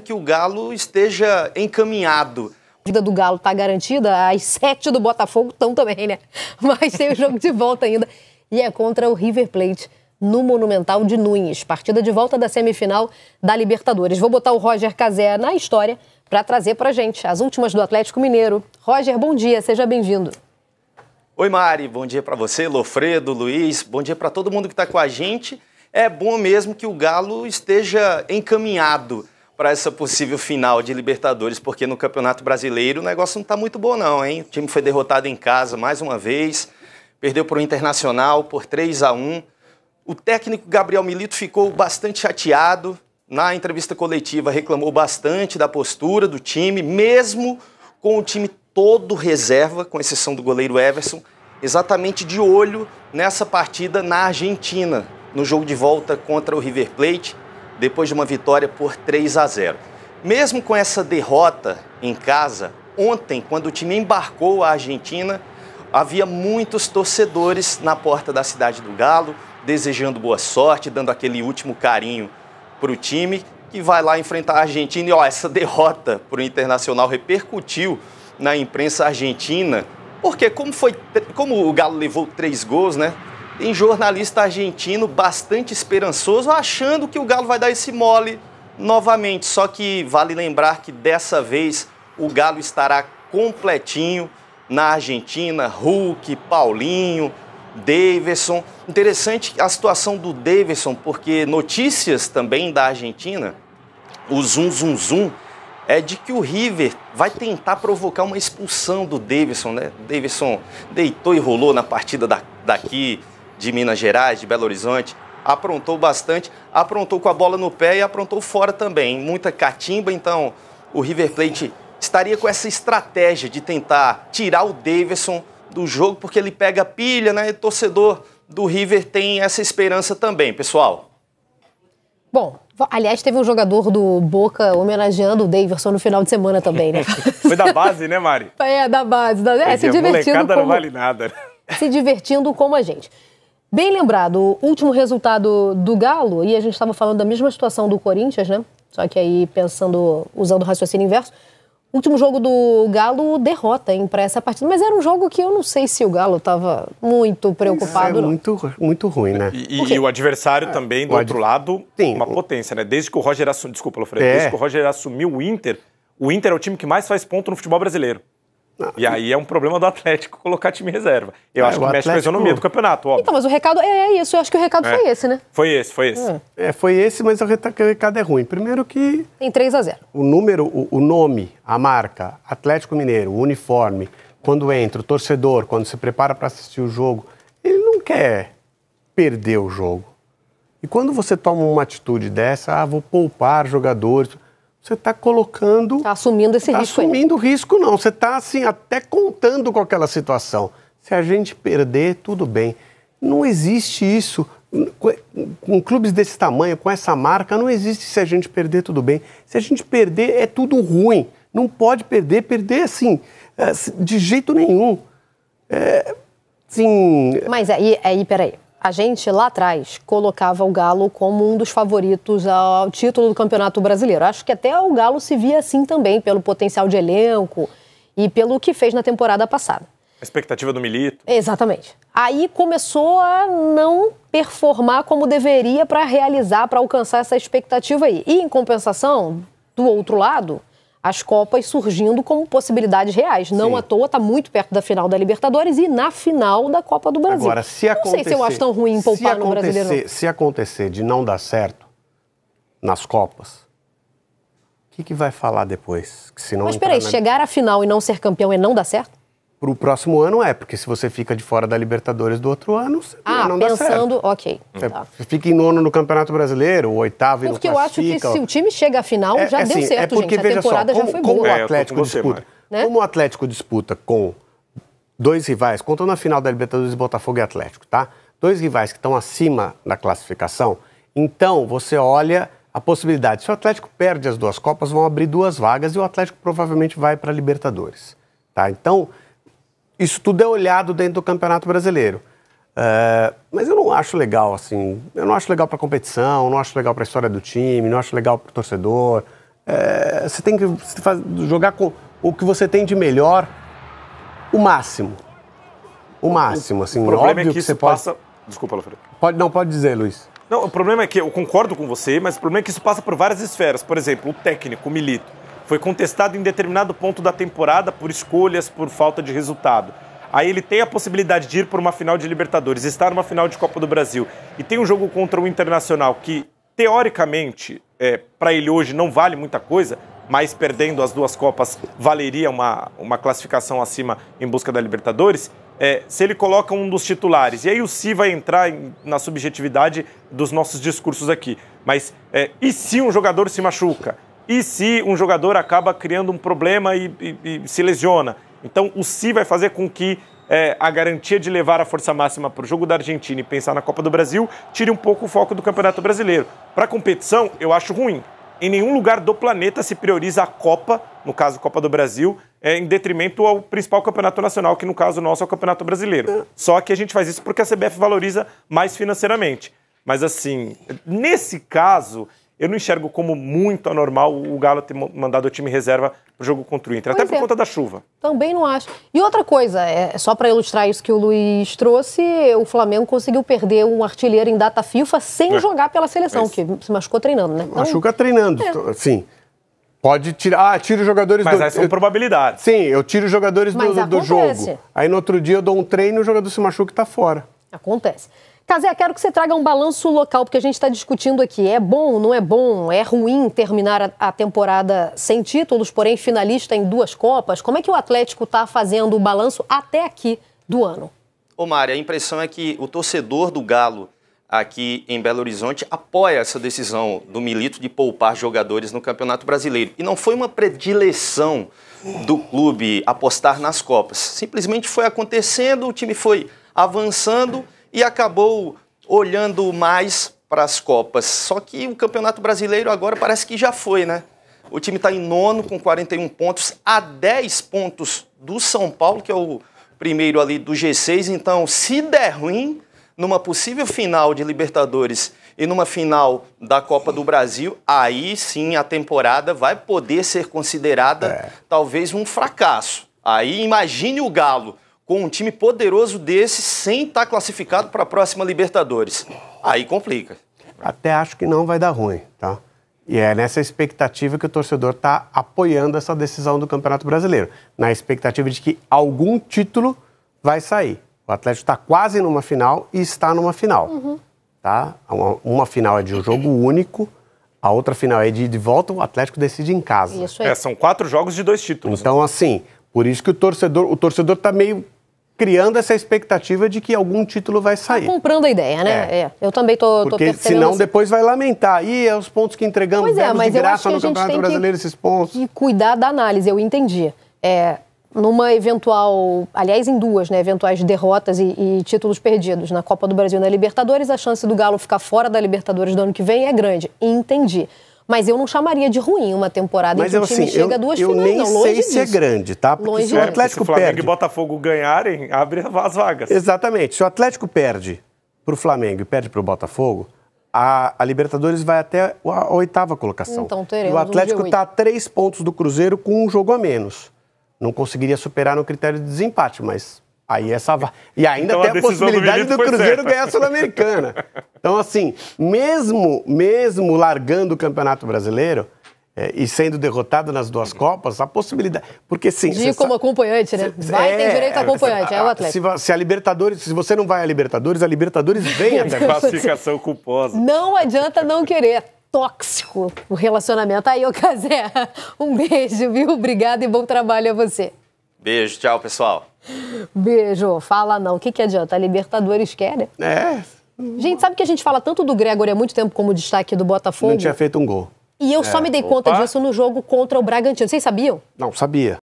que o Galo esteja encaminhado. A vida do Galo está garantida, as sete do Botafogo estão também, né? Mas tem o jogo de volta ainda e é contra o River Plate no Monumental de Nunes. Partida de volta da semifinal da Libertadores. Vou botar o Roger Cazé na história para trazer para gente as últimas do Atlético Mineiro. Roger, bom dia, seja bem-vindo. Oi, Mari, bom dia para você, Lofredo, Luiz, bom dia para todo mundo que está com a gente. É bom mesmo que o Galo esteja encaminhado para essa possível final de Libertadores, porque no Campeonato Brasileiro o negócio não está muito bom, não, hein? O time foi derrotado em casa mais uma vez, perdeu para o Internacional por 3 a 1 O técnico Gabriel Milito ficou bastante chateado. Na entrevista coletiva, reclamou bastante da postura do time, mesmo com o time todo reserva, com exceção do goleiro Everson, exatamente de olho nessa partida na Argentina, no jogo de volta contra o River Plate depois de uma vitória por 3 a 0. Mesmo com essa derrota em casa, ontem, quando o time embarcou a Argentina, havia muitos torcedores na porta da cidade do Galo, desejando boa sorte, dando aquele último carinho para o time que vai lá enfrentar a Argentina. E ó, essa derrota para o Internacional repercutiu na imprensa argentina, porque como, foi, como o Galo levou três gols, né? Tem jornalista argentino bastante esperançoso, achando que o Galo vai dar esse mole novamente. Só que vale lembrar que dessa vez o Galo estará completinho na Argentina, Hulk, Paulinho, Davidson. Interessante a situação do Davidson, porque notícias também da Argentina, o zum zum zum, é de que o River vai tentar provocar uma expulsão do Davidson, né? Davidson deitou e rolou na partida da, daqui de Minas Gerais, de Belo Horizonte, aprontou bastante, aprontou com a bola no pé e aprontou fora também, muita catimba, então o River Plate estaria com essa estratégia de tentar tirar o Davidson do jogo, porque ele pega pilha, né? E torcedor do River tem essa esperança também, pessoal. Bom, aliás, teve um jogador do Boca homenageando o Davidson no final de semana também, né? Foi da base, né, Mari? É, da base. Da... É, se divertindo. A molecada como... não vale nada. Né? Se divertindo como a gente. Bem lembrado, o último resultado do Galo, e a gente estava falando da mesma situação do Corinthians, né? Só que aí pensando, usando o raciocínio inverso, último jogo do Galo derrota hein, para essa partida, mas era um jogo que eu não sei se o Galo estava muito preocupado. Isso é muito, muito ruim, né? E, e, e o adversário é. também, do ad... outro lado, Sim. uma potência, né? Desde que o Roger assumiu. Desculpa, Alfredo. É. Desde que o Roger assumiu o Inter, o Inter é o time que mais faz ponto no futebol brasileiro e aí é um problema do Atlético colocar time reserva. Eu é, acho que mexe Atlético... com a economia do campeonato, óbvio. Então, mas o recado é, é, isso. Eu acho que o recado é. foi esse, né? Foi esse, foi esse. É, é foi esse, mas o recado é ruim. Primeiro que... Em 3 a 0 O número, o, o, nome, a marca, Atlético Mineiro, o uniforme, quando entra, o torcedor, quando se prepara para assistir o jogo, ele não quer perder o jogo. E quando você toma uma atitude dessa, ah, vou poupar jogadores você está colocando. Está assumindo esse tá risco. assumindo aí. risco, não. Você está, assim, até contando com aquela situação. Se a gente perder, tudo bem. Não existe isso. Com clubes desse tamanho, com essa marca, não existe se a gente perder, tudo bem. Se a gente perder, é tudo ruim. Não pode perder, perder assim, eh, de jeito nenhum. É, sim. Mas aí, aí, peraí a gente lá atrás colocava o Galo como um dos favoritos ao título do Campeonato Brasileiro. Acho que até o Galo se via assim também, pelo potencial de elenco e pelo que fez na temporada passada. A expectativa do Milito. Exatamente. Aí começou a não performar como deveria para realizar, para alcançar essa expectativa aí. E em compensação, do outro lado, as Copas surgindo como possibilidades reais. Não Sim. à toa, está muito perto da final da Libertadores e na final da Copa do Brasil. Agora, se não sei se eu acho tão ruim poupar no brasileiro. Se acontecer de não dar certo nas Copas, o que, que vai falar depois? Que se não Mas peraí, na... chegar à final e não ser campeão é não dar certo? para o próximo ano é, porque se você fica de fora da Libertadores do outro ano, você ah, não pensando, certo. ok. Você tá. fica em nono no Campeonato Brasileiro, o oitavo e no Porque eu acho que se o time chega à final, é, já assim, deu é certo, é porque, gente. A temporada só, como, já foi como boa. o é, Atlético com você, disputa, né? Como o Atlético disputa com dois rivais, contando a final da Libertadores Botafogo e Atlético, tá? Dois rivais que estão acima da classificação, então você olha a possibilidade. Se o Atlético perde as duas Copas, vão abrir duas vagas e o Atlético provavelmente vai para a Libertadores, tá? Então isso tudo é olhado dentro do Campeonato Brasileiro. É, mas eu não acho legal, assim. Eu não acho legal para competição, não acho legal para a história do time, não acho legal para o torcedor. É, você tem que você faz, jogar com o que você tem de melhor, o máximo. O máximo, assim. O problema é que, que você passa. Pode... Desculpa, Alfredo. Pode, não, pode dizer, Luiz. Não, o problema é que eu concordo com você, mas o problema é que isso passa por várias esferas. Por exemplo, o técnico, o Milito foi contestado em determinado ponto da temporada por escolhas, por falta de resultado. Aí ele tem a possibilidade de ir para uma final de Libertadores, estar numa final de Copa do Brasil e tem um jogo contra o Internacional que, teoricamente, é, para ele hoje não vale muita coisa, mas perdendo as duas Copas valeria uma, uma classificação acima em busca da Libertadores. É, se ele coloca um dos titulares. E aí o se vai entrar em, na subjetividade dos nossos discursos aqui. Mas é, e se um jogador se machuca? E se um jogador acaba criando um problema e, e, e se lesiona? Então, o se vai fazer com que é, a garantia de levar a força máxima para o jogo da Argentina e pensar na Copa do Brasil tire um pouco o foco do Campeonato Brasileiro. Para a competição, eu acho ruim. Em nenhum lugar do planeta se prioriza a Copa, no caso Copa do Brasil, é, em detrimento ao principal campeonato nacional, que no caso nosso é o Campeonato Brasileiro. É. Só que a gente faz isso porque a CBF valoriza mais financeiramente. Mas assim, nesse caso, eu não enxergo como muito anormal o Galo ter mandado o time reserva para o jogo contra o Inter, pois até por é. conta da chuva. Também não acho. E outra coisa, é, só para ilustrar isso que o Luiz trouxe, o Flamengo conseguiu perder um artilheiro em data FIFA sem é. jogar pela seleção, é que se machucou treinando, né? Então, machuca treinando, é. sim. Pode tirar. Ah, os jogadores Mas do. Mas são probabilidades. Sim, eu tiro jogadores Mas do, do, do jogo. Aí no outro dia eu dou um treino e o jogador se machuca e está fora. Acontece. Cazé, quero que você traga um balanço local, porque a gente está discutindo aqui. É bom, não é bom? É ruim terminar a, temporada sem títulos, porém finalista em duas Copas? Como é que o Atlético está fazendo o balanço até aqui do ano? Ô, Mari, a impressão é que o torcedor do Galo aqui em Belo Horizonte apoia essa decisão do Milito de poupar jogadores no Campeonato Brasileiro. E não foi uma predileção do clube apostar nas Copas. Simplesmente foi acontecendo, o time foi avançando e acabou olhando mais para as Copas. Só que o Campeonato Brasileiro agora parece que já foi, né? O time está em nono com 41 pontos, a 10 pontos do São Paulo, que é o primeiro ali do G6. Então, se der ruim, numa possível final de Libertadores e numa final da Copa do Brasil, aí sim a temporada vai poder ser considerada é. talvez um fracasso. Aí imagine o Galo com um time poderoso desse sem estar tá classificado para a próxima Libertadores. Aí complica. Até acho que não vai dar ruim, tá? E é nessa expectativa que o torcedor está apoiando essa decisão do Campeonato Brasileiro, na expectativa de que algum título vai sair. O Atlético está quase numa final e está numa final. Uhum. Tá? Uma, uma, final é de um jogo único, a outra final é de, de volta, o Atlético decide em casa. É, são quatro jogos de dois títulos. Né? Então, assim, por isso que o torcedor, o torcedor está meio criando essa expectativa de que algum título vai tá sair. Tá comprando a ideia, né? É. É. Eu também tô, Porque, Senão assim. depois vai lamentar. E é os pontos que entregamos pois é, mas de graça no Campeonato Brasileiro, que, esses pontos. E cuidar da análise, eu entendi. É, numa eventual, aliás, em duas, né, eventuais derrotas e, e, títulos perdidos na Copa do Brasil e na Libertadores, a chance do Galo ficar fora da Libertadores do ano que vem é grande. Entendi. Mas eu não chamaria de ruim uma temporada mas em que eu, o time assim, chega eu, duas eu finais, nem sei disso. se é grande, tá? Porque longe se o Atlético perde... se o Flamengo e Botafogo ganharem, abre as vagas. Exatamente. Se o Atlético perde para o Flamengo e perde para o Botafogo, a, a, Libertadores vai até a, a oitava colocação. Então teremos e o Atlético está um a três pontos do Cruzeiro com um jogo a menos. Não conseguiria superar no critério de desempate, mas Aí essa E ainda então, tem a, a possibilidade do, do Cruzeiro ganhar a Sul-Americana. Então, assim, mesmo, mesmo largando o Campeonato Brasileiro é, e sendo derrotado nas duas Copas, a possibilidade. Porque sim. De como sabe, acompanhante, né? Cê, vai é, tem direito a acompanhante, é o Atlético. Se, se, a Libertadores, se você não vai à Libertadores, a Libertadores vem até classificação culposa. Não adianta não querer tóxico o relacionamento. Aí, ô Cazé, um beijo, viu? Obrigada e bom trabalho a você. Beijo, tchau, pessoal. Beijo. Fala não. O que, que adianta? A Libertadores querem? Né? É. Gente, sabe que a gente fala tanto do Gregory há muito tempo como destaque do Botafogo? Não tinha feito um gol. E eu é. só me dei conta disso no jogo contra o Bragantino. Vocês sabiam? Não, sabia.